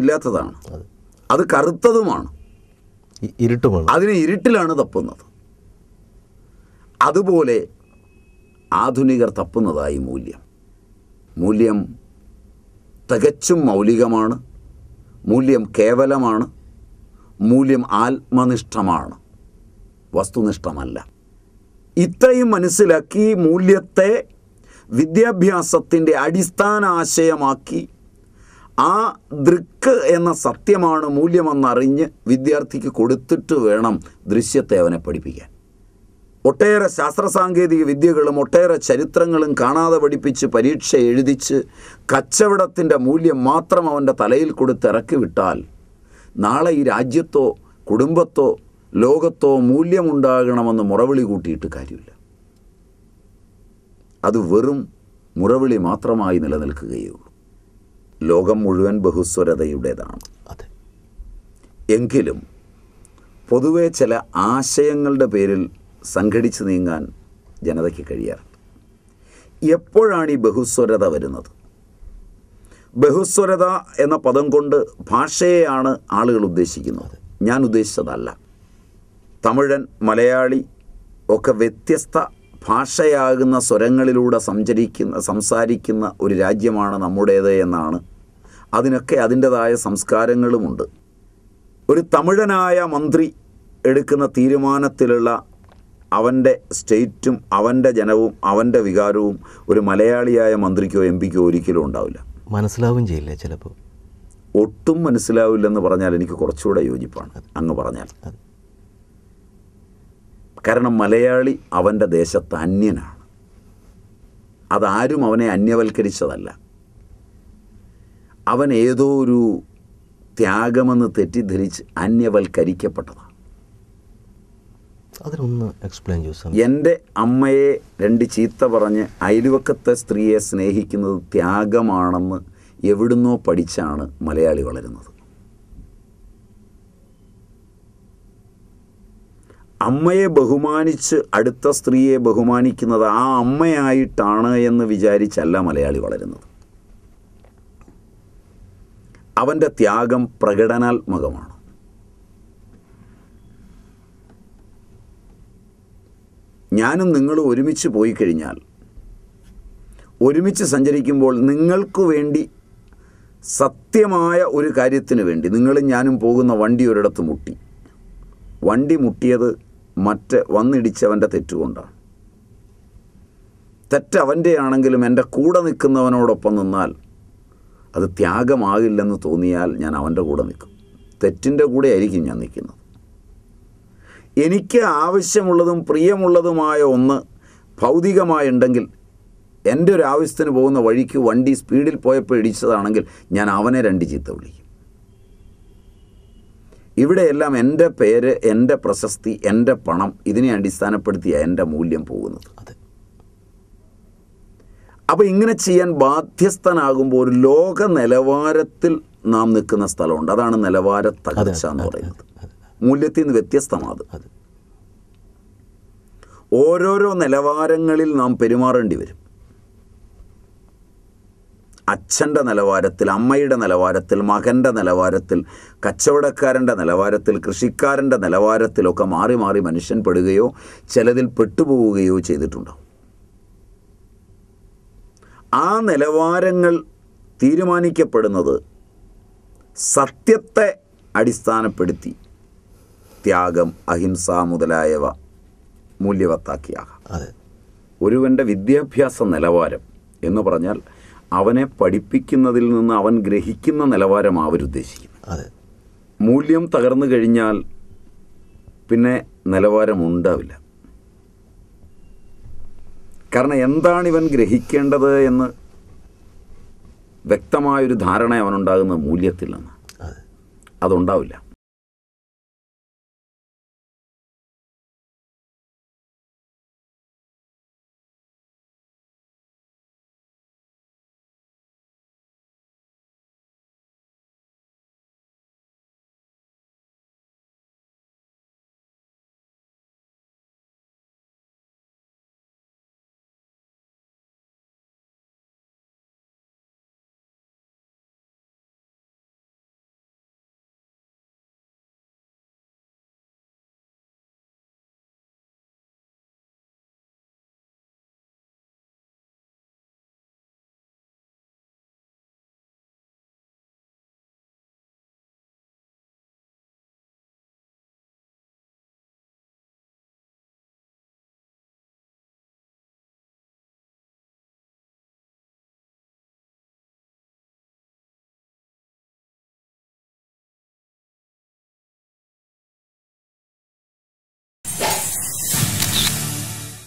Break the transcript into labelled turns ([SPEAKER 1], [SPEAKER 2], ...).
[SPEAKER 1] ഇല്ലാത്തതാണ് അത് കറുത്തതുമാണ് ഇരുട്ടുമാണ് അതിനെ ഇരുട്ടിലാണ് തപ്പുന്നത് അതുപോലെ ആധുനികർ തപ്പുന്നതായി മൂല്യം മൂല്യം തികച്ചും മൗലികമാണ് മൂല്യം കേവലമാണ് മൂല്യം ആത്മനിഷ്ഠമാണ് വസ്തുനിഷ്ഠമല്ല ഇത്രയും മനസ്സിലാക്കി മൂല്യത്തെ വിദ്യാഭ്യാസത്തിൻ്റെ അടിസ്ഥാന ആശയമാക്കി ആ ദൃക്ക് എന്ന സത്യമാണ് മൂല്യമെന്നറിഞ്ഞ് വിദ്യാർത്ഥിക്ക് കൊടുത്തിട്ട് വേണം ദൃശ്യത്തെ അവനെ പഠിപ്പിക്കാൻ ഒട്ടേറെ ശാസ്ത്ര സാങ്കേതിക വിദ്യകളും ഒട്ടേറെ ചരിത്രങ്ങളും കാണാതെ പഠിപ്പിച്ച് പരീക്ഷ എഴുതിച്ച് കച്ചവടത്തിൻ്റെ മൂല്യം മാത്രം അവൻ്റെ തലയിൽ കൊടുത്ത് ഇറക്കി വിട്ടാൽ നാളെ ഈ രാജ്യത്തോ കുടുംബത്തോ ലോകത്തോ മൂല്യമുണ്ടാകണമെന്ന് മുറവിളി കൂട്ടിയിട്ട് കാര്യമില്ല അത് വെറും മുറവിളി മാത്രമായി നിലനിൽക്കുകയുള്ളൂ ലോകം മുഴുവൻ ബഹുസ്വരതയുടേതാണ് അതെ എങ്കിലും പൊതുവെ ചില ആശയങ്ങളുടെ പേരിൽ സംഘടിച്ച് നീങ്ങാൻ ജനതയ്ക്ക് കഴിയാറുണ്ട് എപ്പോഴാണ് ഈ ബഹുസ്വരത വരുന്നത് ബഹുസ്വരത എന്ന പദം കൊണ്ട് ഭാഷയെയാണ് ആളുകൾ ഉദ്ദേശിക്കുന്നത് ഞാൻ ഉദ്ദേശിച്ചതല്ല തമിഴൻ മലയാളി ഒക്കെ വ്യത്യസ്ത ഭാഷയാകുന്ന സ്വരങ്ങളിലൂടെ സഞ്ചരിക്കുന്ന സംസാരിക്കുന്ന ഒരു രാജ്യമാണ് നമ്മുടേത് എന്നാണ് അതിനൊക്കെ അതിൻ്റെതായ സംസ്കാരങ്ങളുമുണ്ട് ഒരു തമിഴനായ മന്ത്രി എടുക്കുന്ന തീരുമാനത്തിലുള്ള അവൻ്റെ സ്റ്റേറ്റും അവൻ്റെ ജനവും അവൻ്റെ വികാരവും ഒരു മലയാളിയായ മന്ത്രിക്കോ എം പിക്കോ ഒരിക്കലും ഉണ്ടാവില്ല മനസ്സിലാവും ചെയ്യില്ല ചിലപ്പോൾ ഒട്ടും മനസ്സിലാവില്ലെന്ന് പറഞ്ഞാൽ എനിക്ക് കുറച്ചുകൂടെ യോജിപ്പാണ് അങ്ങ് പറഞ്ഞാൽ കാരണം മലയാളി അവൻ്റെ ദേശത്ത് അന്യനാണ് അതാരും അവനെ അന്യവൽക്കരിച്ചതല്ല അവൻ ഏതോ ഒരു ത്യാഗമെന്ന് തെറ്റിദ്ധരിച്ച് അന്യവൽക്കരിക്കപ്പെട്ടതാണ് എക്സ്പ്ലെയിൻ എൻ്റെ അമ്മയെ രണ്ട് ചീത്ത പറഞ്ഞ് അയൽവക്കത്തെ സ്ത്രീയെ സ്നേഹിക്കുന്നത് ത്യാഗമാണെന്ന് എവിടുന്നോ പഠിച്ചാണ് മലയാളി വളരുന്നത് അമ്മയെ ബഹുമാനിച്ച് അടുത്ത സ്ത്രീയെ ബഹുമാനിക്കുന്നത് ആ അമ്മയായിട്ടാണ് എന്ന് വിചാരിച്ചല്ല മലയാളി വളരുന്നത് അവൻ്റെ ത്യാഗം പ്രകടനാത്മകമാണ് ഞാനും നിങ്ങളും ഒരുമിച്ച് പോയി കഴിഞ്ഞാൽ ഒരുമിച്ച് സഞ്ചരിക്കുമ്പോൾ നിങ്ങൾക്ക് വേണ്ടി സത്യമായ ഒരു കാര്യത്തിന് വേണ്ടി നിങ്ങളും ഞാനും പോകുന്ന വണ്ടി ഒരിടത്ത് മുട്ടി വണ്ടി മുട്ടിയത് മറ്റ് വന്നിടിച്ചവൻ്റെ തെറ്റുകൊണ്ടാണ് തെറ്റവൻ്റെ ആണെങ്കിലും എൻ്റെ കൂടെ നിൽക്കുന്നവനോടൊപ്പം നിന്നാൽ അത് ത്യാഗമാകില്ലെന്ന് തോന്നിയാൽ ഞാൻ അവൻ്റെ കൂടെ നിൽക്കും തെറ്റിൻ്റെ കൂടെ ആയിരിക്കും ഞാൻ നിൽക്കുന്നത് എനിക്ക് ആവശ്യമുള്ളതും പ്രിയമുള്ളതുമായ ഒന്ന് ഭൗതികമായുണ്ടെങ്കിൽ എൻ്റെ ഒരു ആവശ്യത്തിന് പോകുന്ന വഴിക്ക് വണ്ടി സ്പീഡിൽ പോയപ്പോൾ ഇടിച്ചതാണെങ്കിൽ ഞാൻ അവനെ രണ്ട് ചീത്ത വിളിക്കും ഇവിടെയെല്ലാം എൻ്റെ പേര് എൻ്റെ പ്രശസ്തി എൻ്റെ പണം ഇതിനെ അടിസ്ഥാനപ്പെടുത്തിയാണ് എൻ്റെ മൂല്യം പോകുന്നത് അപ്പോൾ ഇങ്ങനെ ചെയ്യാൻ ബാധ്യസ്ഥനാകുമ്പോൾ ഒരു ലോക നിലവാരത്തിൽ നാം നിൽക്കുന്ന സ്ഥലമുണ്ട് അതാണ് നിലവാര തകർച്ച എന്ന് പറയുന്നത് മൂല്യത്തിൽ നിന്ന് വ്യത്യസ്തമാണ് ഓരോരോ നിലവാരങ്ങളിൽ നാം പെരുമാറേണ്ടി വരും അച്ഛൻ്റെ നിലവാരത്തിൽ അമ്മയുടെ നിലവാരത്തിൽ മകൻ്റെ നിലവാരത്തിൽ കച്ചവടക്കാരൻ്റെ നിലവാരത്തിൽ കൃഷിക്കാരൻ്റെ നിലവാരത്തിലൊക്കെ മാറി മാറി മനുഷ്യൻ പെടുകയോ ചിലതിൽ പെട്ടുപോവുകയോ ചെയ്തിട്ടുണ്ടാവും ആ നിലവാരങ്ങൾ തീരുമാനിക്കപ്പെടുന്നത് സത്യത്തെ അടിസ്ഥാനപ്പെടുത്തി ത്യാഗം അഹിംസ മുതലായവ മൂല്യവത്താക്കിയാകാം അതെ ഒരുവൻ്റെ വിദ്യാഭ്യാസ നിലവാരം എന്ന് പറഞ്ഞാൽ അവനെ പഠിപ്പിക്കുന്നതിൽ നിന്ന് അവൻ ഗ്രഹിക്കുന്ന നിലവാരം അവരുദ്ദേശിക്കുന്നു അതെ മൂല്യം തകർന്നു കഴിഞ്ഞാൽ പിന്നെ നിലവാരം ഉണ്ടാവില്ല കാരണം എന്താണ് ഇവൻ ഗ്രഹിക്കേണ്ടത് എന്ന് വ്യക്തമായൊരു ധാരണ അവനുണ്ടാകുന്ന മൂല്യത്തിലാണ് അതുണ്ടാവില്ല